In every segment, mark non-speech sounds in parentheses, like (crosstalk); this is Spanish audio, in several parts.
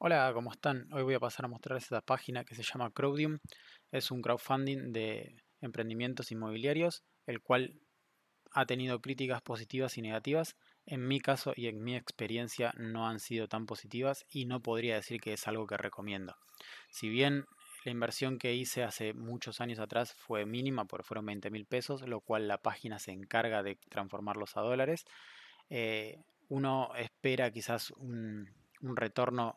Hola, ¿cómo están? Hoy voy a pasar a mostrarles esta página que se llama Crowdium. Es un crowdfunding de emprendimientos inmobiliarios, el cual ha tenido críticas positivas y negativas. En mi caso y en mi experiencia no han sido tan positivas y no podría decir que es algo que recomiendo. Si bien la inversión que hice hace muchos años atrás fue mínima, porque fueron 20 mil pesos, lo cual la página se encarga de transformarlos a dólares. Eh, uno espera quizás un retorno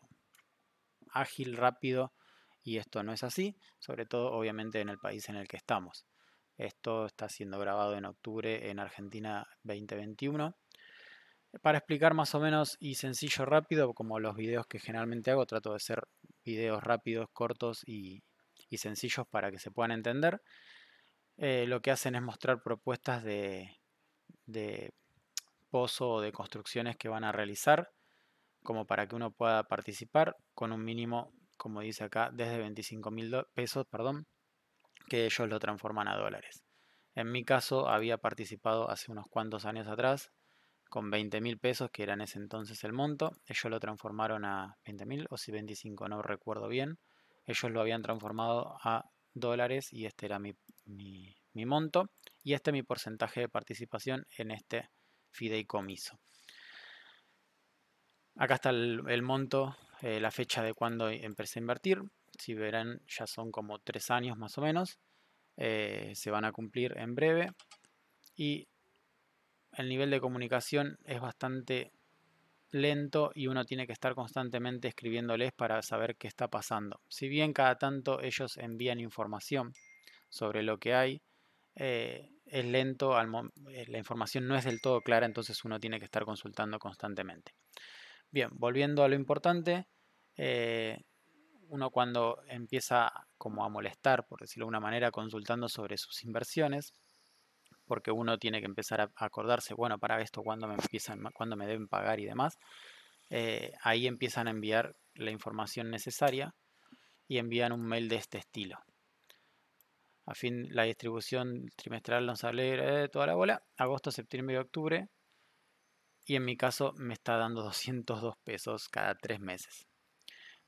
ágil, rápido, y esto no es así, sobre todo obviamente en el país en el que estamos. Esto está siendo grabado en octubre en Argentina 2021. Para explicar más o menos y sencillo rápido, como los videos que generalmente hago, trato de ser videos rápidos, cortos y, sencillos para que se puedan entender. Eh, lo que hacen es mostrar propuestas de, de pozo o de construcciones que van a realizar como para que uno pueda participar con un mínimo, como dice acá, desde 25 mil pesos, perdón, que ellos lo transforman a dólares. En mi caso había participado hace unos cuantos años atrás con 20 mil pesos, que era en ese entonces el monto. Ellos lo transformaron a 20 mil o si 25, no recuerdo bien. Ellos lo habían transformado a dólares y este era mi, monto y este mi porcentaje de participación en este fideicomiso. Acá está el, monto, eh, la fecha de cuando em, empecé a invertir. Si verán, ya son como tres años más o menos. Eh, se van a cumplir en breve. Y el nivel de comunicación es bastante lento y uno tiene que estar constantemente escribiéndoles para saber qué está pasando. Si bien cada tanto ellos envían información sobre lo que hay, eh, es lento, la información no es del todo clara, entonces uno tiene que estar consultando constantemente. Bien, volviendo a lo importante, eh, uno cuando empieza como a molestar, por decirlo de una manera, consultando sobre sus inversiones, porque uno tiene que empezar a acordarse, bueno, para esto, cuándo me empiezan, cuando me deben pagar y demás, eh, ahí empiezan a enviar la información necesaria y envían un mail de este estilo. A fin, la distribución trimestral nos sale de eh, toda la bola. Agosto, septiembre y octubre y en mi caso me está dando 202 (laughs) pesos cada tres meses.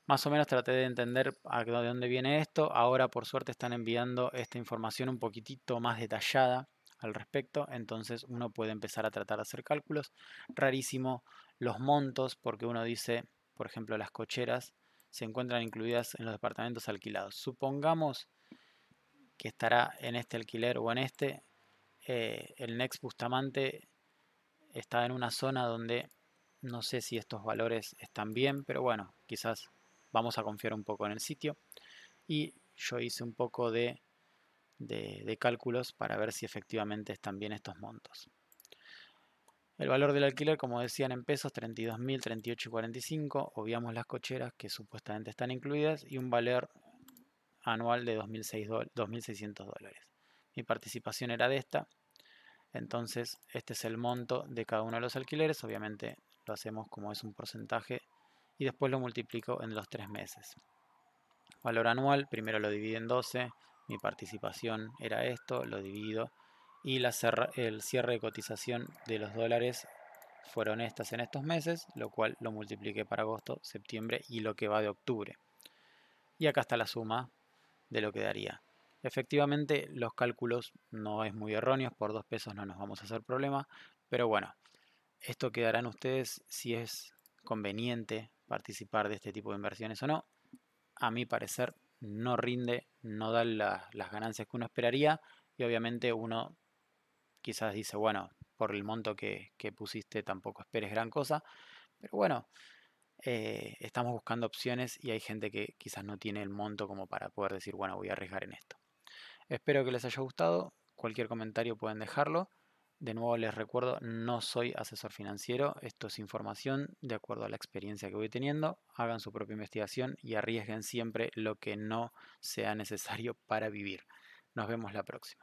Más o menos traté de entender de dónde viene esto. Ahora por suerte están enviando esta información un poquitito más detallada al respecto, entonces uno puede empezar a tratar de hacer cálculos. Rarísimo los montos, porque uno dice, por ejemplo, las cocheras se encuentran incluidas en los departamentos alquilados. Supongamos que estará en este alquiler o en este eh, el Next Bustamante está en una zona donde no sé si estos valores están bien, pero bueno, quizás vamos a confiar un poco en el sitio. Y yo hice un poco de, cálculos para ver si efectivamente están bien estos montos. El valor del alquiler, como decían en pesos, 32.000, 38 y 45. Obviamos las cocheras que supuestamente están incluidas y un valor anual de 2.600 dólares. Mi participación era de esta, entonces, este es el monto de cada uno de los alquileres. Obviamente lo hacemos como es un porcentaje y después lo multiplico en los tres meses. Valor anual, primero lo divido en 12, mi participación era esto, lo divido y la el cierre de cotización de los dólares fueron estas en estos meses, lo cual lo multipliqué para agosto, septiembre y lo que va de octubre. Y acá está la suma de lo que daría. Efectivamente, los cálculos no es muy erróneos, por dos pesos no nos vamos a hacer problema, pero bueno, esto quedarán ustedes si es conveniente participar de este tipo de inversiones o no. A mi parecer no rinde, no da las ganancias que uno esperaría y obviamente uno quizás dice, bueno, por el monto que, pusiste tampoco esperes gran cosa, pero bueno, eh, estamos buscando opciones y hay gente que quizás no tiene el monto como para poder decir, bueno, voy a arriesgar en esto. Espero que les haya gustado. Cualquier comentario pueden dejarlo. De nuevo les recuerdo, no soy asesor financiero, esto es información de acuerdo a la experiencia que voy teniendo. Hagan su propia investigación y arriesguen siempre lo que no sea necesario para vivir. Nos vemos la próxima.